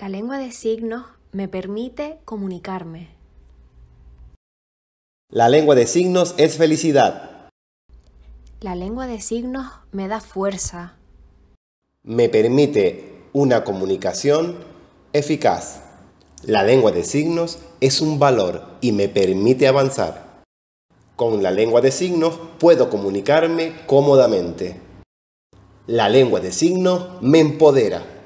La lengua de signos me permite comunicarme. La lengua de signos es felicidad. La lengua de signos me da fuerza. Me permite una comunicación eficaz. La lengua de signos es un valor y me permite avanzar. Con la lengua de signos puedo comunicarme cómodamente. La lengua de signos me empodera.